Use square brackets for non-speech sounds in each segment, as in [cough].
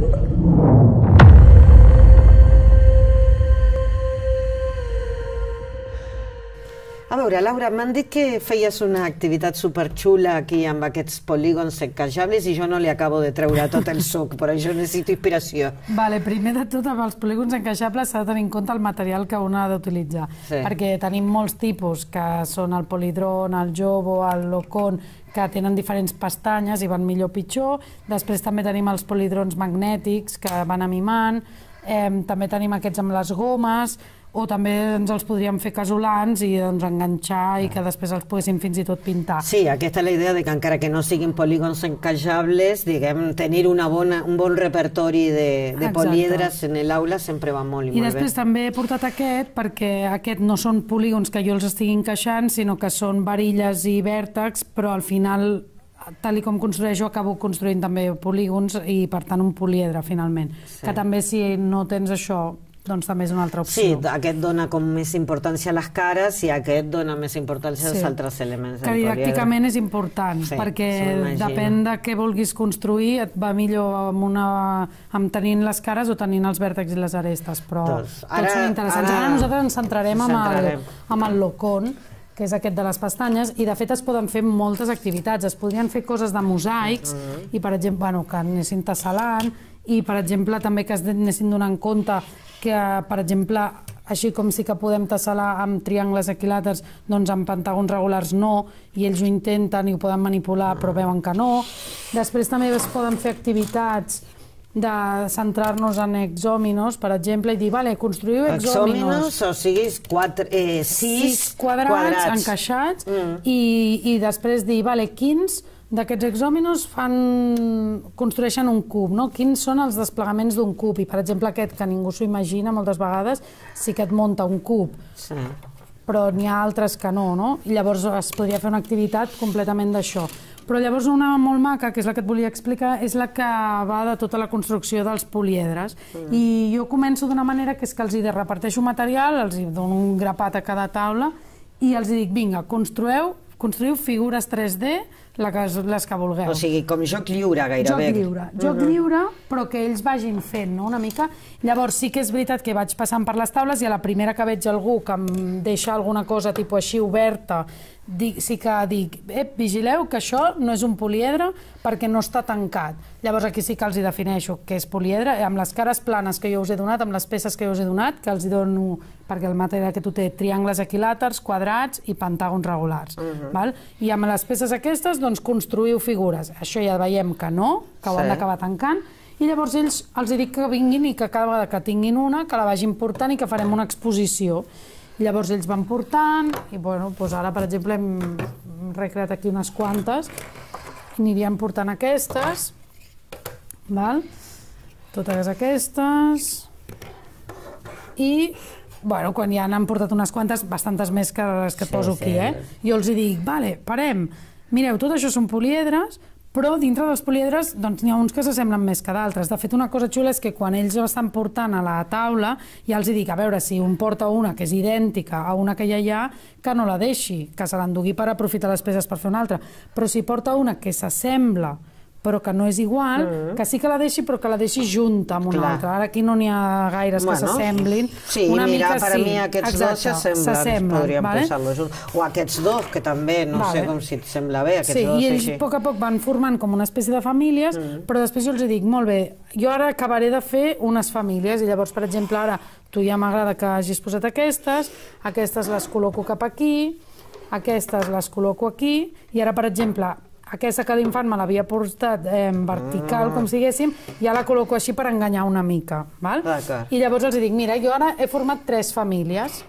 Thank you. A veure, Laura, m'han dit que feies una activitat superxula aquí amb aquests polígons encaixables i jo no li acabo de treure tot el [laughs] suc, però jo necessito inspiració. Vale, primer de tot, amb els polígons encaixables s'ha de tenir en compte el material que un ha d'utilitzar, sí. perquè tenim molts tipus, que són el polidron, el jovo, el locon, que tenen diferents pestanyes i van millor o pitjor. Després també tenim els polidrons magnètics que van amb imant, eh, també tenim aquests amb les gomes, o també ens els podríem fer casolans i doncs, enganxar i ah. que després els poguéssim fins i tot pintar. Sí, aquesta és la idea de que encara que no siguin polígons encaixables, diguem, tenir una bona, un bon repertori de, de poliedres en l'aula sempre va molt i, I molt bé. I després també he portat aquest perquè aquest no són polígons que jo els estigui encaixant, sinó que són varilles i vèrtexs, però al final tal i com construeixo, acabo construint també polígons i, per tant, un poliedre, finalment. Sí. Que també, si no tens això, doncs també és una altra opció. Sí, aquest dona com més importància a les cares i aquest dona més importància sí. als altres elements. Que didàcticament és important, sí, perquè depèn de què vulguis construir, et va millor amb, una, amb tenint les cares o tenint els vèrtexs i les arestes, però doncs, ara, tots són interessants. Ara, ara nosaltres ens centrarem, ens centrarem. amb el, amb el locon, que és aquest de les pestanyes, i de fet es poden fer moltes activitats, es podrien fer coses de mosaics, mm -hmm. i per exemple, bueno, que anessin tassalant, i, per exemple, també que es anessin donant compte que, per exemple, així com sí que podem tassalar amb triangles equilàters, doncs amb pentàgons regulars no, i ells ho intenten i ho poden manipular, però veuen que no. Després també es poden fer activitats de centrar-nos en exòminos, per exemple, i dir, vale, construïu exòminos. Exòminos, o sigui, quatre, eh, sis, sis quadrats, quadrats encaixats, mm. i, i després dir, vale, quins D'aquests exòmenos fan, construeixen un cub, no? Quins són els desplegaments d'un cub? I, per exemple, aquest, que ningú s'ho imagina moltes vegades, sí que et munta un cub. Sí. Però n'hi ha altres que no, no? I llavors es podria fer una activitat completament d'això. Però llavors una molt maca, que és la que et volia explicar, és la que va de tota la construcció dels poliedres. Mm. I jo començo d'una manera que és que els hi reparteixo material, els hi dono un grapat a cada taula i els dic, vinga, construeu Construïu figures 3D, la que, les que vulgueu. O sigui, com joc lliure, gairebé. Joc lliure, joc uh mhm. -huh. lliure, però que ells vagin fent, no?, una mica. Llavors, sí que és veritat que vaig passant per les taules i a la primera que veig algú que em deixa alguna cosa tipus així oberta, dic, sí que dic, ep, vigileu que això no és un poliedre perquè no està tancat. Llavors, aquí sí que els hi defineixo que és poliedre, amb les cares planes que jo us he donat, amb les peces que jo us he donat, que els hi dono perquè el material que tu té triangles equilàters, quadrats i pentàgons regulars. Mhm. val? I amb les peces aquestes, doncs, construïu figures. Això ja veiem que no, que ho han d'acabar tancant, i llavors ells els dic que vinguin i que cada vegada que tinguin una, que la vagin portant i que farem una exposició. Llavors ells van portant, i bueno, doncs ara, per exemple, hem recreat aquí unes quantes, aniríem portant aquestes, val? totes aquestes, i Bueno, quan ja n'han portat unes quantes, bastantes més que les que sí, poso sí. aquí, eh? Jo els hi dic, vale, parem, mireu, tot això són poliedres, però dintre dels poliedres doncs, ha uns que s'assemblen més que d'altres. De fet, una cosa xula és que quan ells ho estan portant a la taula, ja els dic, a veure, si un porta una que és idèntica a una que ja hi ha, que no la deixi, que se l'endugui per aprofitar les peces per fer una altra. Però si porta una que s'assembla però que no és igual, mm -hmm. que sí que la deixi, però que la deixi junta amb una Clar. altra. Ara aquí no n'hi ha gaires bueno, que s'assemblin. Sí, una mira, mica, per sí. mi aquests Exacte, dos s'assemblen, podríem vale? posar-los junts. O aquests dos, que també, no vale. sé com si et sembla bé, aquests sí, dos. Sí, i ells així. a poc a poc van formant com una espècie de famílies, mm -hmm. però després jo els dic, molt bé, jo ara acabaré de fer unes famílies, i llavors, per exemple, ara tu ja m'agrada que hagis posat aquestes, aquestes les col·loco cap aquí, aquestes les col·loco aquí, i ara, per exemple, aquesta que l'infant me l'havia portat eh, vertical, mm. com siguéssim, ja la col·loco així per enganyar una mica. Val? I llavors els dic, mira, jo ara he format tres famílies.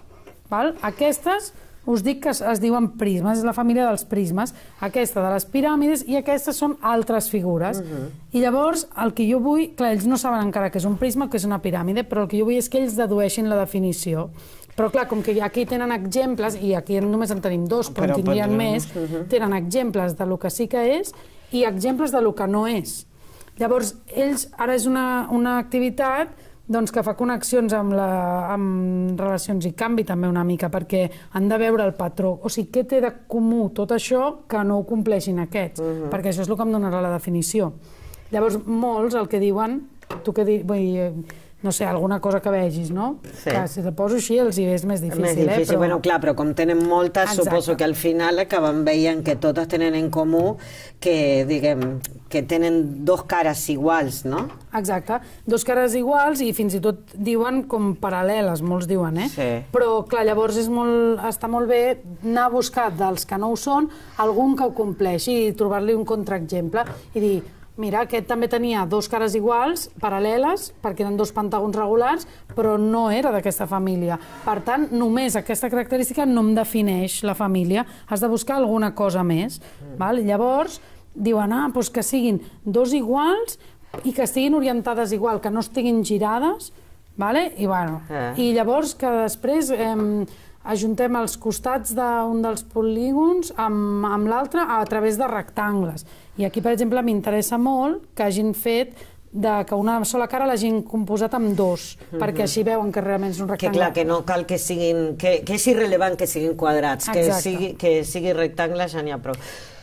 Val? Aquestes us dic que es, es diuen prismes, és la família dels prismes, aquesta de les piràmides i aquestes són altres figures. Uh mhm. -huh. I llavors el que jo vull, clar, ells no saben encara que és un prisma, que és una piràmide, però el que jo vull és que ells dedueixin la definició. Però clar, com que aquí tenen exemples, i aquí només en tenim dos, però, en tindrien més, mhm. tenen exemples de lo que sí que és i exemples de lo que no és. Llavors, ells, ara és una, una activitat doncs, que fa connexions amb, la, amb relacions i canvi també una mica, perquè han de veure el patró. O sigui, què té de comú tot això que no ho compleixin aquests? Uh mhm. -huh. Perquè això és el que em donarà la definició. Llavors, molts el que diuen, tu què dius, vull dir, no sé, alguna cosa que vegis, no? Sí. Que si te poso així els hi és més difícil, més eh, difícil. Eh? Però... Bueno, clar, però com tenen moltes, Exacte. suposo que al final acaben veient que totes tenen en comú que, diguem, que tenen dos cares iguals, no? Exacte, dos cares iguals i fins i tot diuen com paral·leles, molts diuen, eh? Sí. Però, clar, llavors és molt, està molt bé anar a buscar dels que no ho són algun que ho compleixi i trobar-li un contraexemple i dir, mira, aquest també tenia dos cares iguals, paral·leles, perquè eren dos pentàgons regulars, però no era d'aquesta família. Per tant, només aquesta característica no em defineix la família. Has de buscar alguna cosa més. Val? Llavors, diuen, ah, doncs que siguin dos iguals i que estiguin orientades igual, que no estiguin girades, vale? i, bueno, eh. i llavors que després... Eh, ajuntem els costats d'un dels polígons amb, amb l'altre a través de rectangles. I aquí, per exemple, m'interessa molt que hagin fet de que una sola cara l'hagin composat amb dos, mm -hmm. perquè així veuen que realment és un rectangle. Que clar, que no cal que siguin... que, que és irrelevant que siguin quadrats, Exacte. que sigui, que sigui rectangle ja n'hi ha prou.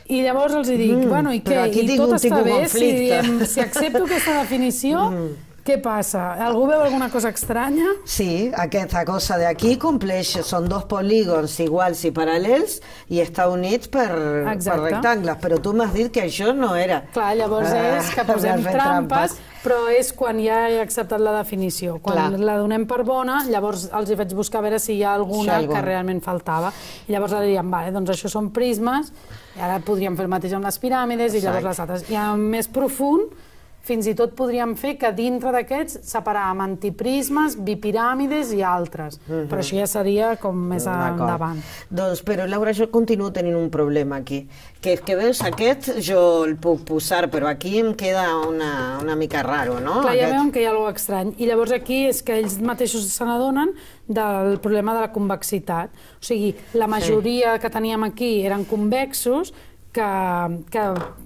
I llavors els dic, mm, bueno, i què? I tot està bé conflicte. si, diem, si accepto aquesta definició, [laughs] mm què passa? ¿Algú veu alguna cosa estranya? Sí, aquesta cosa d'aquí compleix, són dos polígons iguals i paral·lels i està unit per, Exacte. per rectangles, però tu m'has dit que això no era. Clar, llavors ah, és que posem trampes, trampes, però és quan ja he acceptat la definició. Quan Clar. la donem per bona, llavors els hi vaig buscar a veure si hi ha alguna sí, que realment faltava. I llavors ara diríem, vale, doncs això són prismes, i ara podríem fer el mateix amb les piràmides Exacte. i llavors les altres. I amb més profund, fins i tot podríem fer que dintre d'aquests separàvem antiprismes, bipiràmides i altres. Uh -huh. Però mhm. això ja seria com més endavant. Doncs, però Laura, jo continuo tenint un problema aquí. Que, que veus aquest, jo el puc posar, però aquí em queda una, una mica raro, no? Clar, ja veuen que hi ha alguna estrany. I llavors aquí és que ells mateixos se n'adonen del problema de la convexitat. O sigui, la majoria sí. que teníem aquí eren convexos que, que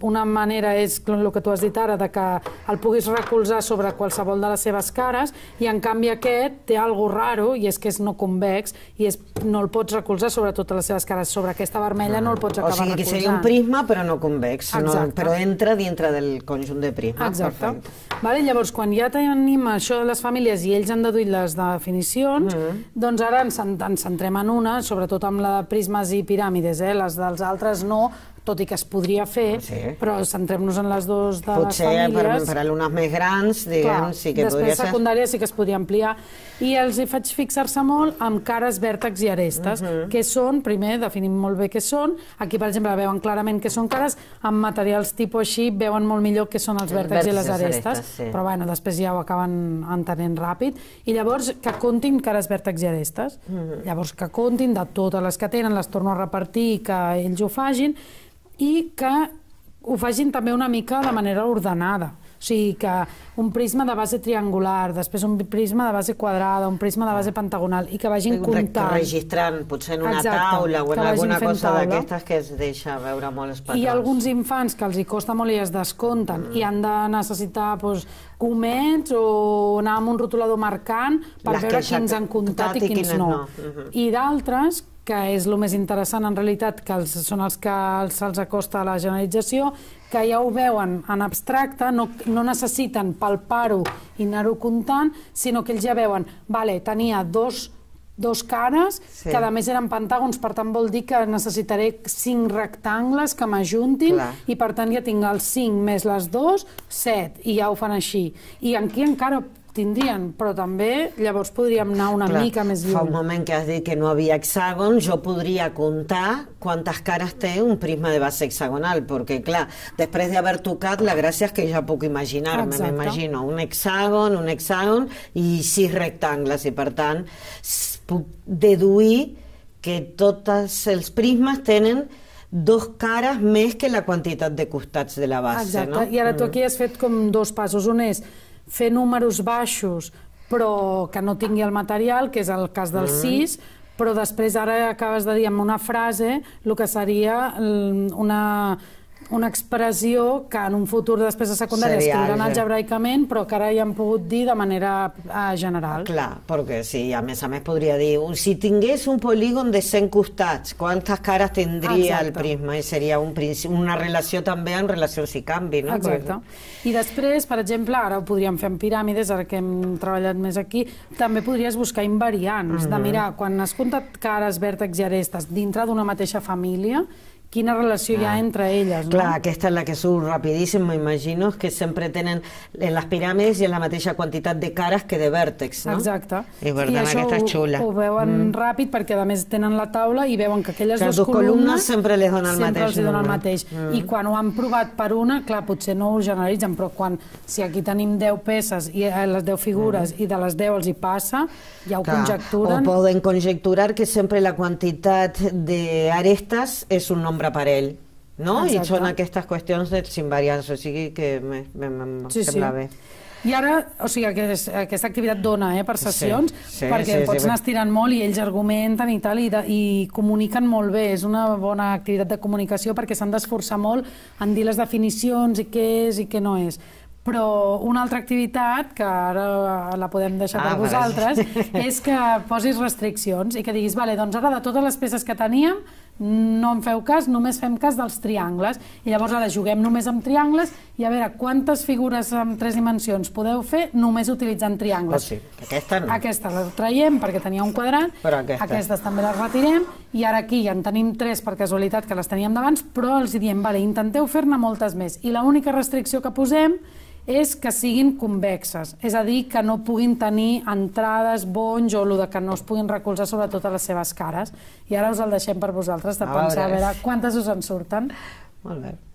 una manera és el que tu has dit ara, de que el puguis recolzar sobre qualsevol de les seves cares, i en canvi aquest té algo raro, i és que és no convex, i és, no el pots recolzar sobre totes les seves cares. Sobre aquesta vermella no el pots acabar recolzant. O sigui, que seria un prisma, però no convex, no, però entra dintre del conjunt de prisma. Exacte. Vale, llavors, quan ja tenim això de les famílies i ells han deduït les definicions, mm -hmm. doncs ara ens, ens centrem en una, sobretot amb la de prismes i piràmides, eh? les dels altres no, tot i que es podria fer, ah, sí. però centrem-nos en les dues de Potser les famílies. Potser per, per alumnes més grans, diguem, Clar, sí que després podria ser... Després secundària sí que es podria ampliar. I els hi faig fixar-se molt amb cares, vèrtexs i arestes, uh mhm. -huh. que són, primer, definim molt bé què són. Aquí, per exemple, veuen clarament que són cares, amb materials tipus així veuen molt millor què són els vèrtexs, i les arestes, arestes sí. però bueno, després ja ho acaben entenent ràpid. I llavors, que comptin cares, vèrtexs i arestes. Uh mhm. -huh. Llavors, que comptin de totes les que tenen, les torno a repartir i que ells ho fagin, i que ho facin també una mica de manera ordenada. O sigui que un prisma de base triangular, després un prisma de base quadrada, un prisma de base pentagonal, i que vagin comptant... Registrant, potser en una Exacte, taula o en alguna cosa d'aquestes que es deixa veure molt espanyol. Hi ha alguns infants que els hi costa molt i es descompten mm. i han de necessitar doncs, comets o anar amb un rotulador marcant per Les veure quins han comptat i quins no. no. Mm -hmm. I d'altres que és el més interessant en realitat, que els, són els que se'ls acosta a la generalització, que ja ho veuen en abstracte, no, no necessiten palpar-ho i anar-ho comptant, sinó que ells ja veuen, vale, tenia dos dos cares, sí. que a més eren pentàgons, per tant vol dir que necessitaré cinc rectangles que m'ajuntin i per tant ja tinc els cinc més les dos, set, i ja ho fan així. I aquí encara tindrien, però també llavors podríem anar una Clar, mica més lluny. Fa un moment que has dit que no havia hexàgon, jo podria comptar quantes cares té un prisma de base hexagonal, perquè clar, després d'haver tocat, la gràcia és que ja puc imaginar-me, m'imagino, un hexàgon, un hexàgon i sis rectangles, i per tant puc deduir que tots els prismes tenen dos cares més que la quantitat de costats de la base. Exacte, no? i ara tu mm. aquí has fet com dos passos. Un és fer números baixos però que no tingui el material, que és el cas del 6, mm. però després ara acabes de dir amb una frase el que seria mm, una una expressió que en un futur després de secundària Seria escriuran àlgebra. algebraicament, però que ara ja hem pogut dir de manera eh, general. Clar, perquè sí, a més a més podria dir, si tingués un polígon de 100 costats, quantes cares tindria Exacte. el prisma? I seria un, una relació també en relació si canvi, no? Exacte. I després, per exemple, ara ho podríem fer amb piràmides, ara que hem treballat més aquí, també podries buscar invariants, mm -hmm. de mhm. mirar, quan has comptat cares, vèrtex i arestes dintre d'una mateixa família, quina relació hi ha ah. entre elles. No? Clar, aquesta és la que surt rapidíssim, m'imagino, que sempre tenen en les piràmides i en la mateixa quantitat de cares que de vèrtex, no? Exacte. I, per tant, aquesta és xula. ho veuen mm. ràpid perquè, a més, tenen la taula i veuen que aquelles que dues columnes, columnes sempre les dona el mateix. Sempre els donen el mateix. Mm. I quan ho han provat per una, clar, potser no ho generalitzen, però quan, si aquí tenim 10 peces, i eh, les 10 figures, mm. i de les 10 els hi passa, ja ho clar. conjecturen. O poden conjecturar que sempre la quantitat d'arestes és un nombre compra per ell. No? Exacte. I són aquestes qüestions de invariants, o sigui que em sí, sembla sí. bé. I ara, o sigui, aquest, aquesta activitat dona eh, per sessions, sí, sí, perquè sí, pots sí, anar estirant molt i ells argumenten i tal, i, de, i comuniquen molt bé. És una bona activitat de comunicació perquè s'han d'esforçar molt en dir les definicions i què és i què no és. Però una altra activitat, que ara la podem deixar ah, per vosaltres, [laughs] és que posis restriccions i que diguis, vale, doncs ara de totes les peces que teníem no en feu cas, només fem cas dels triangles. I llavors ara juguem només amb triangles i a veure quantes figures amb tres dimensions podeu fer només utilitzant triangles. Oh, sí. Aquesta no. Aquesta la traiem perquè tenia un quadrat, però aquesta... aquestes també les retirem i ara aquí en tenim tres per casualitat que les teníem d'abans, però els diem, vale, intenteu fer-ne moltes més. I l'única restricció que posem és que siguin convexes, és a dir, que no puguin tenir entrades, bonys o que no es puguin recolzar sobre totes les seves cares. I ara us el deixem per vosaltres de a pensar, veure. a veure quantes us en surten. Molt bé.